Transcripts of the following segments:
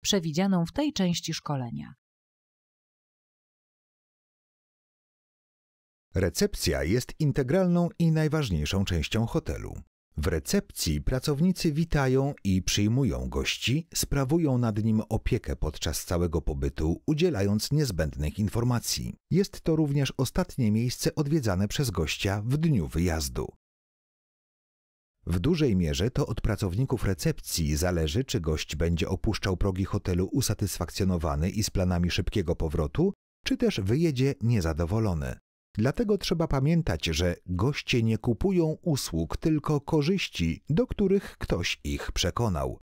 przewidzianą w tej części szkolenia. Recepcja jest integralną i najważniejszą częścią hotelu. W recepcji pracownicy witają i przyjmują gości, sprawują nad nim opiekę podczas całego pobytu, udzielając niezbędnych informacji. Jest to również ostatnie miejsce odwiedzane przez gościa w dniu wyjazdu. W dużej mierze to od pracowników recepcji zależy, czy gość będzie opuszczał progi hotelu usatysfakcjonowany i z planami szybkiego powrotu, czy też wyjedzie niezadowolony. Dlatego trzeba pamiętać, że goście nie kupują usług, tylko korzyści, do których ktoś ich przekonał.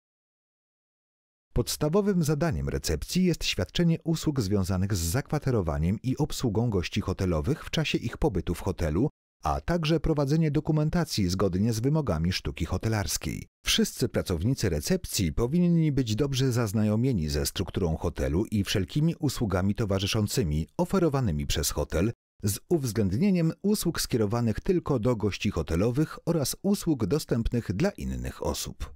Podstawowym zadaniem recepcji jest świadczenie usług związanych z zakwaterowaniem i obsługą gości hotelowych w czasie ich pobytu w hotelu a także prowadzenie dokumentacji zgodnie z wymogami sztuki hotelarskiej. Wszyscy pracownicy recepcji powinni być dobrze zaznajomieni ze strukturą hotelu i wszelkimi usługami towarzyszącymi oferowanymi przez hotel, z uwzględnieniem usług skierowanych tylko do gości hotelowych oraz usług dostępnych dla innych osób.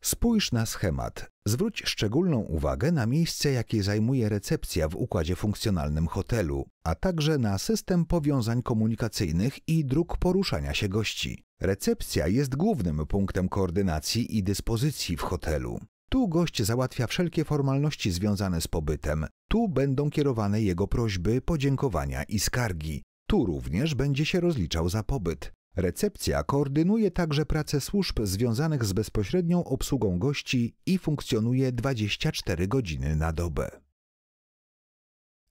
Spójrz na schemat Zwróć szczególną uwagę na miejsce, jakie zajmuje recepcja w układzie funkcjonalnym hotelu, a także na system powiązań komunikacyjnych i dróg poruszania się gości. Recepcja jest głównym punktem koordynacji i dyspozycji w hotelu. Tu gość załatwia wszelkie formalności związane z pobytem, tu będą kierowane jego prośby, podziękowania i skargi. Tu również będzie się rozliczał za pobyt. Recepcja koordynuje także pracę służb związanych z bezpośrednią obsługą gości i funkcjonuje 24 godziny na dobę.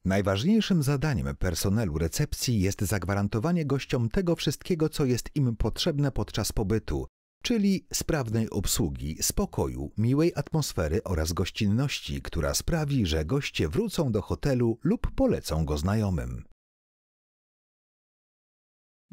Najważniejszym zadaniem personelu recepcji jest zagwarantowanie gościom tego wszystkiego, co jest im potrzebne podczas pobytu, czyli sprawnej obsługi, spokoju, miłej atmosfery oraz gościnności, która sprawi, że goście wrócą do hotelu lub polecą go znajomym.